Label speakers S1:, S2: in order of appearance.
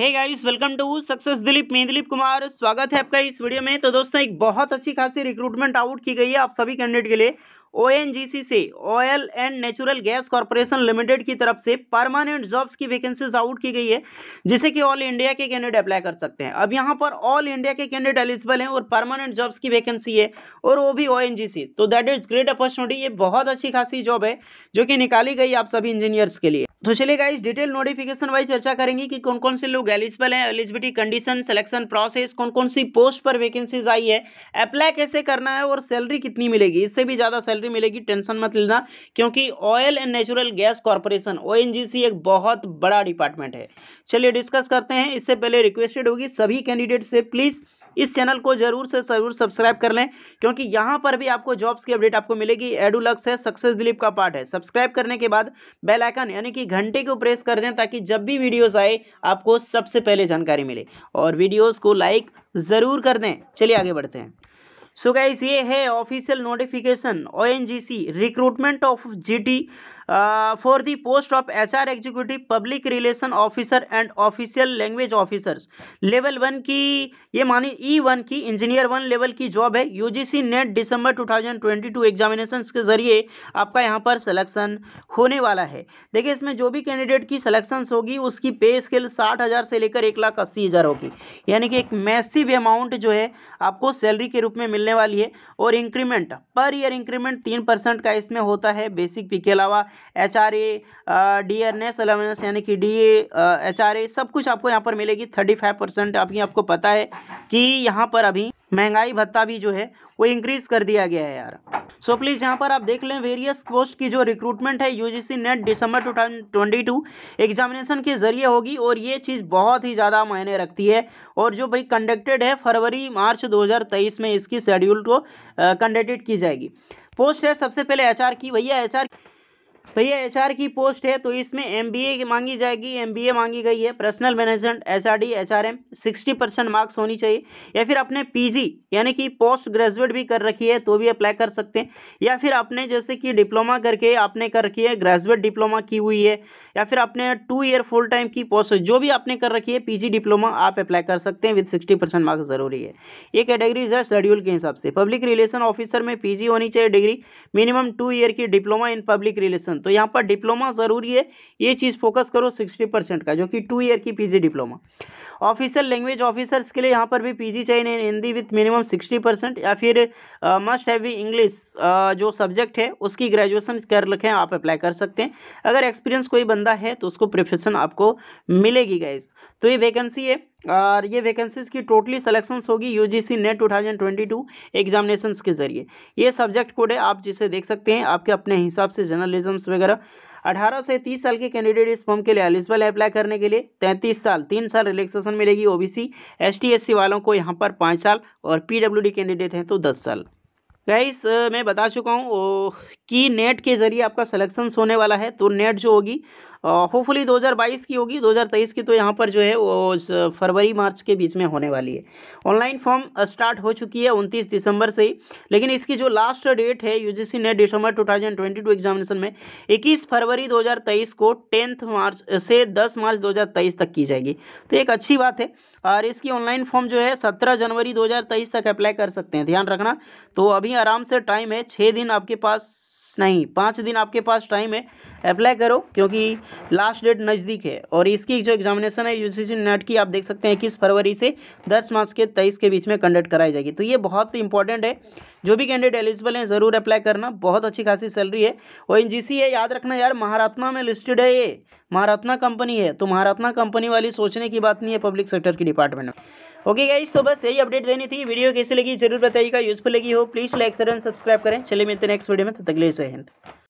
S1: hey guys welcome to success Dilip मैं दिलीप कुमार स्वागत है आपका इस वीडियो में तो दोस्तों एक बहुत अच्छी खासी रिक्रूटमेंट आउट की गई है आप सभी कैंडिडेट के लिए ओएनजीसी से oil and natural gas corporation limited की तरफ से परमानेंट जॉब्स की वैकेंसीज आउट की गई है जिसे कि ऑल इंडिया के कैंडिडेट अप्लाई कर सकते हैं अब यहाँ पर ऑल इंडिया के कैंडिडेट एलिजिबल हैं और परमानेंट जॉब्स की वैकेंसी है और वो भी ओ तो दैट इज ग्रेट अपॉर्चुनिटी ये बहुत अच्छी खासी जॉब है जो कि निकाली गई आप सभी इंजीनियर्स के लिए तो चलेगा इस डिटेल नोटिफिकेशन वाइज चर्चा करेंगे कि कौन कौन से लोग एलिजिबल हैं एलिजिबिलिटी कंडीशन सिलेक्शन प्रोसेस कौन कौन सी पोस्ट पर वैकेंसीज आई है अप्लाई कैसे करना है और सैलरी कितनी मिलेगी इससे भी ज़्यादा सैलरी मिलेगी टेंशन मत लेना क्योंकि oil and natural gas corporation ओ एक बहुत बड़ा डिपार्टमेंट है चलिए डिस्कस करते हैं इससे पहले रिक्वेस्टेड होगी सभी कैंडिडेट से प्लीज़ इस चैनल को जरूर से जरूर सब्सक्राइब कर लें क्योंकि यहां पर भी आपको जॉब्स की अपडेट आपको मिलेगी एडुलक्स है सक्सेस दिलीप का पार्ट है सब्सक्राइब करने के बाद बेल आइकन यानी कि घंटे को प्रेस कर दें ताकि जब भी वीडियोस आए आपको सबसे पहले जानकारी मिले और वीडियोस को लाइक ज़रूर कर दें चलिए आगे बढ़ते हैं सो so गाइज ये है ऑफिशियल नोटिफिकेशन ओ रिक्रूटमेंट ऑफ जी for the post of H R executive public relation officer and official language officers level one की ये मानी ई e वन की इंजीनियर वन लेवल की जॉब है U G C net December two examination के जरिए आपका यहाँ पर सलेक्शन होने वाला है देखिए इसमें जो भी कैंडिडेट की सलेक्शन होगी उसकी पे स्केल साठ हज़ार से लेकर एक लाख अस्सी हज़ार होगी यानी कि एक मैसिव अमाउंट जो है आपको सैलरी के रूप में मिलने वाली है और इंक्रीमेंट पर ईयर इंक्रीमेंट तीन परसेंट का इसमें होता है बेसिक पी के अलावा H R A D S allowance यानी कि डी एच आर ए सब कुछ आपको यहाँ पर मिलेगी थर्टी फाइव परसेंट अभी आपको पता है कि यहाँ पर अभी महंगाई भत्ता भी जो है वो इंक्रीज कर दिया गया है यार सो so प्लीज़ यहाँ पर आप देख लें वेरियस पोस्ट की जो रिक्रूटमेंट है UGC net December two examination के जरिए होगी और ये चीज़ बहुत ही ज़्यादा मायने रखती है और जो भाई कंडक्टेड है फरवरी मार्च 2023 में इसकी शेड्यूल को कंडक्टेड की जाएगी पोस्ट है सबसे पहले एचआर की भैया एचआर तो ये एचआर की पोस्ट है तो इसमें एमबीए की मांगी जाएगी एमबीए मांगी गई है personal management HRD HRM 60 percent marks होनी चाहिए या फिर अपने पीजी यानी कि पोस्ट ग्रेजुएट भी कर रखी है तो भी अप्लाई कर सकते हैं या फिर आपने जैसे कि डिप्लोमा करके आपने कर रखी है ग्रेजुएट डिप्लोमा की हुई है या फिर आपने टू ईयर फुल टाइम की पोस्ट जो भी आपने कर रखी है पी डिप्लोमा आप अप्लाई कर सकते हैं विद सिक्सटी मार्क्स ज़रूरी है ये कैटेगरीज है शेड्यूल के हिसाब से पब्लिक रिलेशन ऑफिसर में पी होनी चाहिए डिग्री मिनिमम टू ईयर की diploma in public relation graduation तो यहाँ पर डिप्लोमा ज़रूरी है ये चीज़ फोकस करो सिक्सटी परसेंट का जो कि टू ईयर की PG diploma officer language officers के लिए यहाँ पर भी पीजी चाहिए Hindi with minimum sixty percent या फिर मस्ट हैवी इंग्लिश जो सब्जेक्ट है उसकी ग्रेजुएशन कर रखें आप अप्लाई कर सकते हैं अगर एक्सपीरियंस कोई बंदा है तो उसको प्रिफेशन आपको मिलेगी गाइज तो ये वैकेंसी है और ये वैकेंसीज़ की टोटली सलेक्शंस होगी यूजीसी नेट 2022 एग्जामिनेशंस के ज़रिए ये सब्जेक्ट कोड है आप जिसे देख सकते हैं आपके अपने हिसाब से जर्नलिज्म वगैरह अठारह से तीस साल के कैंडिडेट इस फॉर्म के लिए एलिजिबल है अप्लाई करने के लिए तैंतीस साल तीन साल रिलैक्सेशन मिलेगी ओबीसी एसटी एससी वालों को यहाँ पर पाँच साल और पीडब्ल्यूडी कैंडिडेट हैं तो दस साल गाइस मैं बता चुका हूँ कि नेट के ज़रिए आपका सलेक्शन होने वाला है तो नेट जो होगी होपफुली 2022 की होगी 2023 की तो यहाँ पर जो है वो फरवरी मार्च के बीच में होने वाली है ऑनलाइन फॉर्म स्टार्ट हो चुकी है उनतीस दिसंबर से ही लेकिन इसकी जो लास्ट डेट है यूजीसी ने दिसंबर 2022 एग्जामिनेशन में 21 फरवरी 2023 को 10th मार्च से 10 मार्च 2023 तक की जाएगी तो एक अच्छी बात है और इसकी ऑनलाइन फॉर्म जो है सत्रह जनवरी तेईस तक अप्लाई कर सकते हैं ध्यान रखना तो अभी आराम से टाइम है छः दिन आपके पास नहीं पाँच दिन आपके पास टाइम है अप्लाई करो क्योंकि लास्ट डेट नज़दीक है और इसकी जो एग्जामिनेशन है सी नेट e की आप देख सकते हैं इक्कीस फरवरी से दस मार्च के तेईस के बीच में कंडक्ट कराई जाएगी तो ये बहुत इंपॉर्टेंट है जो भी कैंडिडेट एलिजिबल हैं ज़रूर अप्लाई करना बहुत अच्छी खासी सैलरी है और एन है याद रखना यार महारत्ना में लिस्टेड है ये महारत्ना कंपनी है तो महारत्ना कंपनी वाली सोचने की बात नहीं है पब्लिक सेक्टर की डिपार्टमेंट में ओके गाइज तो बस यही अपडेट देनी थी वीडियो कैसी लगी जरूर बताइएगा यूजफुल लगी हो प्लीज़ लाइक सर सब्सक्राइब करें चलिए मिलते हैं नेक्स्ट वीडियो में तो तकलीफ से हिंद